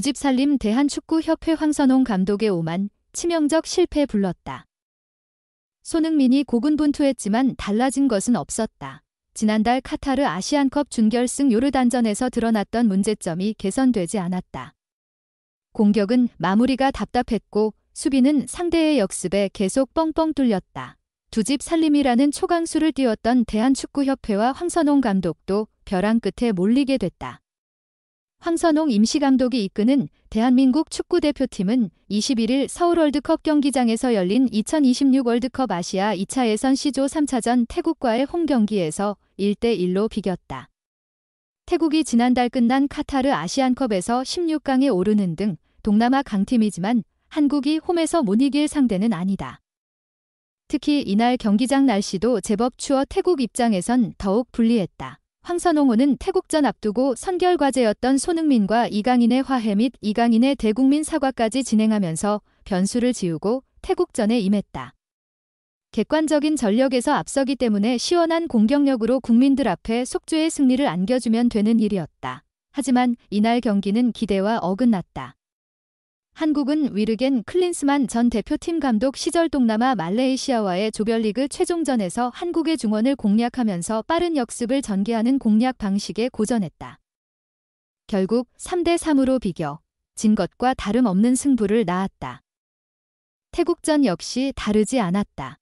두 집 살림 대한축구협회 황선홍 감독의 오만 치명적 실패 불렀다. 손흥민이 고군분투했지만 달라진 것은 없었다. 지난달 카타르 아시안컵 준결승 요르단전에서 드러났던 문제점이 개선되지 않았다. 공격은 마무리가 답답했고 수비는 상대의 역습에 계속 뻥뻥 뚫렸다. 두 집 살림이라는 초강수를 띄웠던 대한축구협회와 황선홍 감독도 벼랑 끝에 몰리게 됐다. 황선홍 임시감독이 이끄는 대한민국 축구대표팀은 21일 서울 월드컵 경기장에서 열린 2026 월드컵 아시아 2차 예선 시조 3차전 태국과의 홈 경기에서 1대1로 비겼다. 태국이 지난달 끝난 카타르 아시안컵에서 16강에 오르는 등 동남아 강팀이지만 한국이 홈에서 못 이길 상대는 아니다. 특히 이날 경기장 날씨도 제법 추워 태국 입장에선 더욱 불리했다. 황선홍호는 태국전 앞두고 선결과제였던 손흥민과 이강인의 화해 및 이강인의 대국민 사과까지 진행하면서 변수를 지우고 태국전에 임했다. 객관적인 전력에서 앞서기 때문에 시원한 공격력으로 국민들 앞에 속주의 승리를 안겨주면 되는 일이었다. 하지만 이날 경기는 기대와 어긋났다. 한국은 위르겐 클린스만 전 대표팀 감독 시절 동남아 말레이시아와의 조별리그 최종전에서 한국의 중원을 공략하면서 빠른 역습을 전개하는 공략 방식에 고전했다. 결국 3대3으로 비겨 진 것과 다름없는 승부를 낳았다. 태국전 역시 다르지 않았다.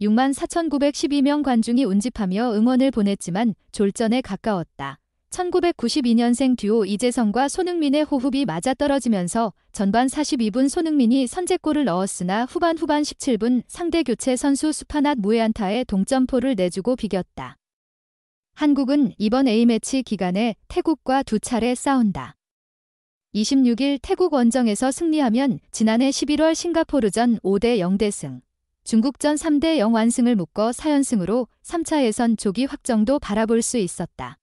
64,912명 관중이 운집하며 응원을 보냈지만 졸전에 가까웠다. 1992년생 듀오 이재성과 손흥민의 호흡이 맞아떨어지면서 전반 42분 손흥민이 선제골을 넣었으나 후반 후반 17분 상대 교체 선수 수파낫 무에안타의 동점포를 내주고 비겼다. 한국은 이번 A매치 기간에 태국과 두 차례 싸운다. 26일 태국 원정에서 승리하면 지난해 11월 싱가포르전 5대 0대승, 중국전 3대 0 완승을 묶어 4연승으로 3차 예선 조기 확정도 바라볼 수 있었다.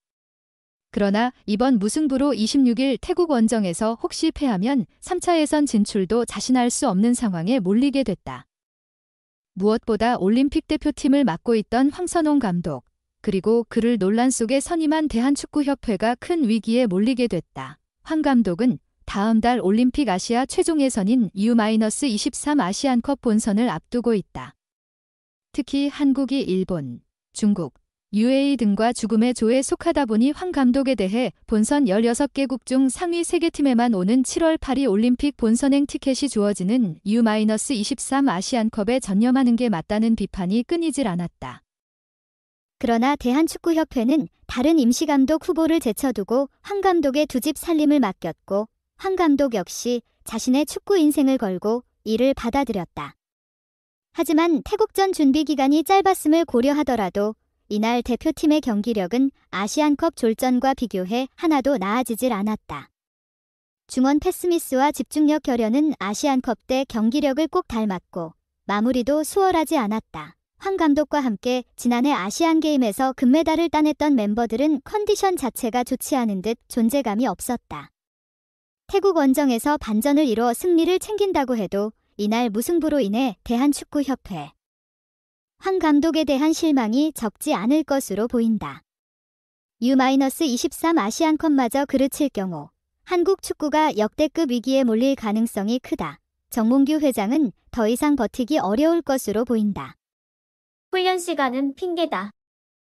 그러나 이번 무승부로 26일 태국 원정에서 혹시 패하면 3차 예선 진출도 자신할 수 없는 상황에 몰리게 됐다. 무엇보다 올림픽 대표팀을 맡고 있던 황선홍 감독, 그리고 그를 논란 속에 선임한 대한축구협회가 큰 위기에 몰리게 됐다. 황 감독은 다음 달 올림픽 아시아 최종 예선인 U-23 아시안컵 본선을 앞두고 있다. 특히 한국이 일본, 중국, UA e 등과 죽음의 조에 속하다 보니 황 감독에 대해 본선 16개국 중 상위 3개팀에만 오는 7월 8일 올림픽 본선행 티켓이 주어지는 U-23 아시안컵에 전념하는 게 맞다는 비판이 끊이질 않았다. 그러나 대한축구협회는 다른 임시감독 후보를 제쳐두고 황 감독의 두 집 살림을 맡겼고 황 감독 역시 자신의 축구 인생을 걸고 이를 받아들였다. 하지만 태국전 준비 기간이 짧았음을 고려하더라도 이날 대표팀의 경기력은 아시안컵 졸전과 비교해 하나도 나아지질 않았다. 중원 패스미스와 집중력 결연은 아시안컵 때 경기력을 꼭 닮았고 마무리도 수월하지 않았다. 황 감독과 함께 지난해 아시안게임에서 금메달을 따냈던 멤버들은 컨디션 자체가 좋지 않은 듯 존재감이 없었다. 태국 원정에서 반전을 이뤄 승리를 챙긴다고 해도 이날 무승부로 인해 대한축구협회 한 감독에 대한 실망이 적지 않을 것으로 보인다. U-23 아시안컵마저 그르칠 경우 한국 축구가 역대급 위기에 몰릴 가능성이 크다. 정몽규 회장은 더 이상 버티기 어려울 것으로 보인다. 훈련 시간은 핑계다.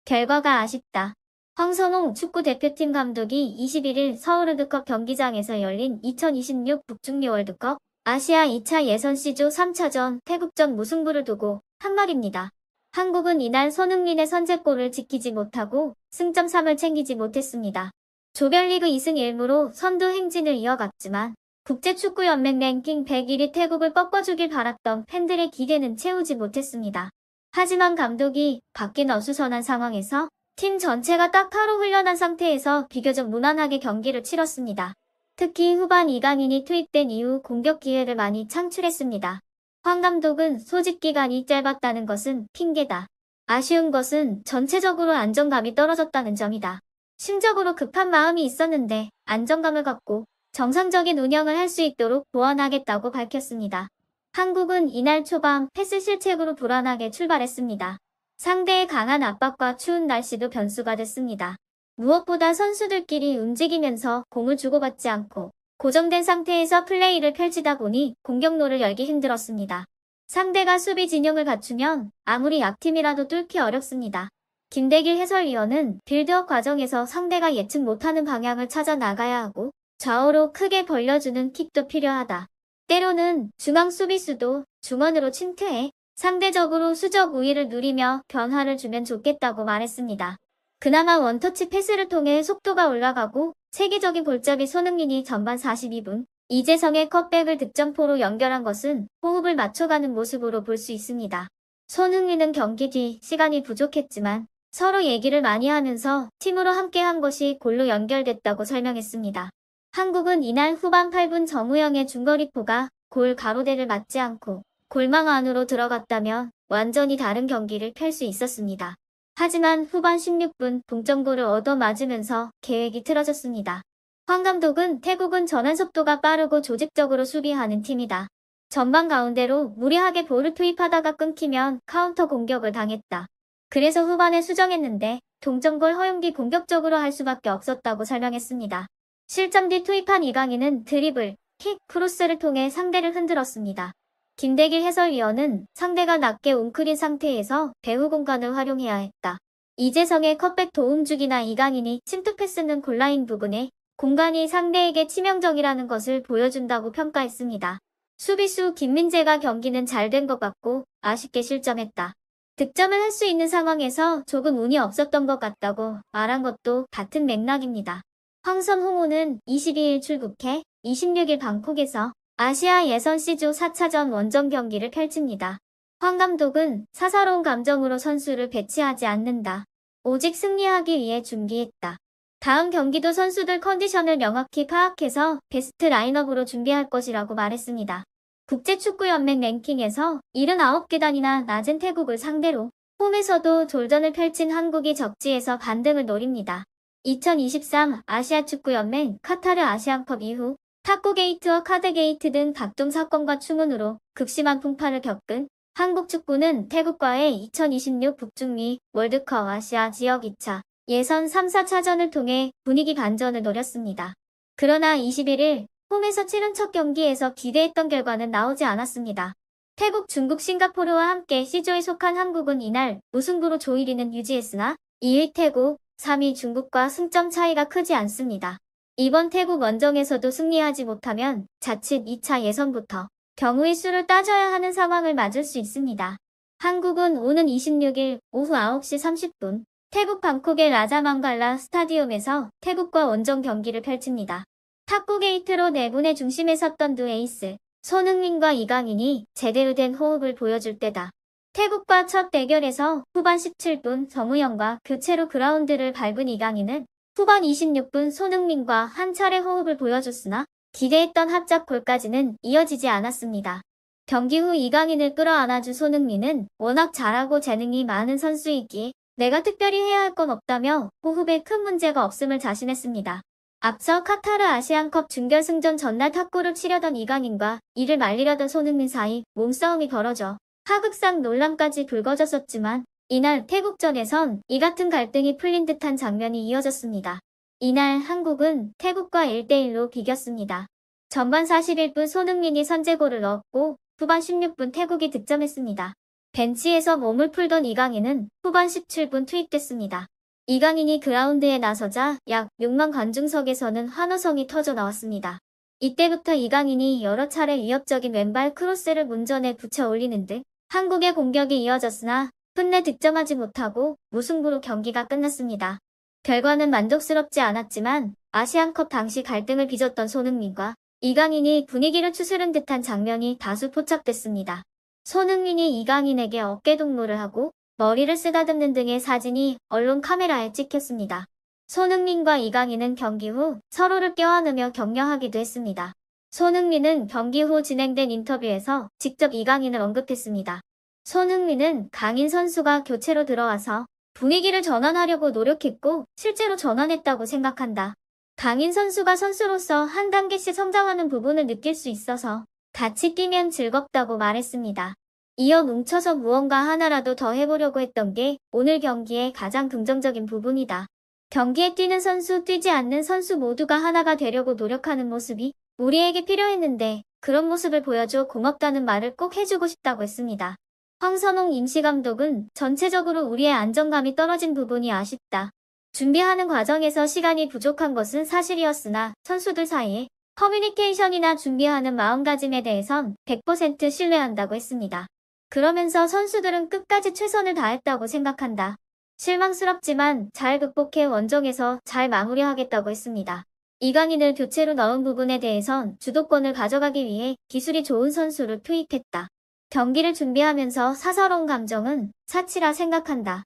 결과가 아쉽다. 황선홍 축구대표팀 감독이 21일 서울드컵 경기장에서 열린 2026 북중미 월드컵 아시아 2차 예선 C조 3차전 태국전 무승부를 두고 한 말입니다. 한국은 이날 손흥민의 선제골을 지키지 못하고 승점 3을 챙기지 못했습니다. 조별리그 2승 1무로 선두 행진을 이어갔지만 국제축구연맹 랭킹 101위 태국을 꺾어주길 바랐던 팬들의 기대는 채우지 못했습니다. 하지만 감독이 바뀐 어수선한 상황에서 팀 전체가 딱 하루 훈련한 상태에서 비교적 무난하게 경기를 치렀습니다. 특히 후반 이강인이 투입된 이후 공격 기회를 많이 창출했습니다. 황 감독은 소집 기간이 짧았다는 것은 핑계다. 아쉬운 것은 전체적으로 안정감이 떨어졌다는 점이다. 심적으로 급한 마음이 있었는데 안정감을 갖고 정상적인 운영을 할 수 있도록 보완하겠다고 밝혔습니다. 한국은 이날 초반 패스 실책으로 불안하게 출발했습니다. 상대의 강한 압박과 추운 날씨도 변수가 됐습니다. 무엇보다 선수들끼리 움직이면서 공을 주고받지 않고 고정된 상태에서 플레이를 펼치다 보니 공격로를 열기 힘들었습니다. 상대가 수비 진영을 갖추면 아무리 약팀이라도 뚫기 어렵습니다. 김대길 해설위원은 빌드업 과정에서 상대가 예측 못하는 방향을 찾아 나가야 하고 좌우로 크게 벌려주는 킥도 필요하다. 때로는 중앙 수비수도 중원으로 침투해 상대적으로 수적 우위를 누리며 변화를 주면 좋겠다고 말했습니다. 그나마 원터치 패스를 통해 속도가 올라가고 세계적인 골잡이 손흥민이 전반 42분 이재성의 컷백을 득점포로 연결한 것은 호흡을 맞춰가는 모습으로 볼 수 있습니다. 손흥민은 경기 뒤 시간이 부족했지만 서로 얘기를 많이 하면서 팀으로 함께한 것이 골로 연결됐다고 설명했습니다. 한국은 이날 후반 8분 정우영의 중거리포가 골 가로대를 맞지 않고 골망 안으로 들어갔다면 완전히 다른 경기를 펼 수 있었습니다. 하지만 후반 16분 동점골을 얻어맞으면서 계획이 틀어졌습니다. 황 감독은 태국은 전환 속도가 빠르고 조직적으로 수비하는 팀이다. 전방 가운데로 무리하게 볼을 투입하다가 끊기면 카운터 공격을 당했다. 그래서 후반에 수정했는데 동점골 허용기 공격적으로 할 수밖에 없었다고 설명했습니다. 실점 뒤 투입한 이강인은 드리블, 킥, 크로스를 통해 상대를 흔들었습니다. 김대길 해설위원은 상대가 낮게 웅크린 상태에서 배후 공간을 활용해야 했다. 이재성의 컷백 도움주기나 이강인이 침투 패스는 골라인 부분에 공간이 상대에게 치명적이라는 것을 보여준다고 평가했습니다. 수비수 김민재가 경기는 잘 된 것 같고 아쉽게 실점했다. 득점을 할 수 있는 상황에서 조금 운이 없었던 것 같다고 말한 것도 같은 맥락입니다. 황선홍호는 22일 출국해 26일 방콕에서 아시아 예선 C조 4차전 원정 경기를 펼칩니다. 황 감독은 사사로운 감정으로 선수를 배치하지 않는다. 오직 승리하기 위해 준비했다. 다음 경기도 선수들 컨디션을 명확히 파악해서 베스트 라인업으로 준비할 것이라고 말했습니다. 국제축구연맹 랭킹에서 79계단이나 낮은 태국을 상대로 홈에서도 졸전을 펼친 한국이 적지에서 반등을 노립니다. 2023 아시아축구연맹 카타르 아시안컵 이후 탁구 게이트와 카드 게이트 등 각종 사건과 충문으로 극심한 풍파를 겪은 한국 축구는 태국과의 2026 북중미 월드컵 아시아 지역 2차 예선 3, 4차전을 통해 분위기 반전을 노렸습니다. 그러나 21일 홈에서 치른 첫 경기에서 기대했던 결과는 나오지 않았습니다. 태국, 중국, 싱가포르와 함께 C조에 속한 한국은 이날 무승부로 조 1위는 유지했으나 2위 태국, 3위 중국과 승점 차이가 크지 않습니다. 이번 태국 원정에서도 승리하지 못하면 자칫 2차 예선부터 경우의 수를 따져야 하는 상황을 맞을 수 있습니다. 한국은 오는 26일 오후 9시 30분 태국 방콕의 라자망갈라 스타디움에서 태국과 원정 경기를 펼칩니다. 탁구 게이트로 내분의 중심에 섰던 두 에이스, 손흥민과 이강인이 제대로 된 호흡을 보여줄 때다. 태국과 첫 대결에서 후반 17분 정우영과 교체로 그라운드를 밟은 이강인은 후반 26분 손흥민과 한 차례 호흡을 보여줬으나 기대했던 합작 골까지는 이어지지 않았습니다. 경기 후 이강인을 끌어안아준 손흥민은 워낙 잘하고 재능이 많은 선수이기에 내가 특별히 해야 할 건 없다며 호흡에 큰 문제가 없음을 자신했습니다. 앞서 카타르 아시안컵 준결승전 전날 탁구를 치려던 이강인과 이를 말리려던 손흥민 사이 몸싸움이 벌어져 파극상 논란까지 불거졌었지만 이날 태국전에선 이 같은 갈등이 풀린 듯한 장면이 이어졌습니다. 이날 한국은 태국과 1대1로 비겼습니다. 전반 41분 손흥민이 선제골을 넣었고 후반 16분 태국이 득점했습니다. 벤치에서 몸을 풀던 이강인은 후반 17분 투입됐습니다. 이강인이 그라운드에 나서자 약 6만 관중석에서는 환호성이 터져 나왔습니다. 이때부터 이강인이 여러 차례 위협적인 왼발 크로스를 문전에 붙여 올리는 등 한국의 공격이 이어졌으나 훗내 득점하지 못하고 무승부로 경기가 끝났습니다. 결과는 만족스럽지 않았지만 아시안컵 당시 갈등을 빚었던 손흥민과 이강인이 분위기를 추스른 듯한 장면이 다수 포착됐습니다. 손흥민이 이강인에게 어깨 동무를 하고 머리를 쓰다듬는 등의 사진이 언론 카메라에 찍혔습니다. 손흥민과 이강인은 경기 후 서로를 껴안으며 격려하기도 했습니다. 손흥민은 경기 후 진행된 인터뷰에서 직접 이강인을 언급했습니다. 손흥민은 강인 선수가 교체로 들어와서 분위기를 전환하려고 노력했고 실제로 전환했다고 생각한다. 강인 선수가 선수로서 한 단계씩 성장하는 부분을 느낄 수 있어서 같이 뛰면 즐겁다고 말했습니다. 이어 뭉쳐서 무언가 하나라도 더 해보려고 했던 게 오늘 경기의 가장 긍정적인 부분이다. 경기에 뛰는 선수, 뛰지 않는 선수 모두가 하나가 되려고 노력하는 모습이 우리에게 필요했는데 그런 모습을 보여줘 고맙다는 말을 꼭 해주고 싶다고 했습니다. 황선홍 임시감독은 전체적으로 우리의 안정감이 떨어진 부분이 아쉽다. 준비하는 과정에서 시간이 부족한 것은 사실이었으나 선수들 사이에 커뮤니케이션이나 준비하는 마음가짐에 대해선 100% 신뢰한다고 했습니다. 그러면서 선수들은 끝까지 최선을 다했다고 생각한다. 실망스럽지만 잘 극복해 원정에서 잘 마무리하겠다고 했습니다. 이강인을 교체로 넣은 부분에 대해선 주도권을 가져가기 위해 기술이 좋은 선수를 투입했다. 경기를 준비하면서 사사로운 감정은 사치라 생각한다.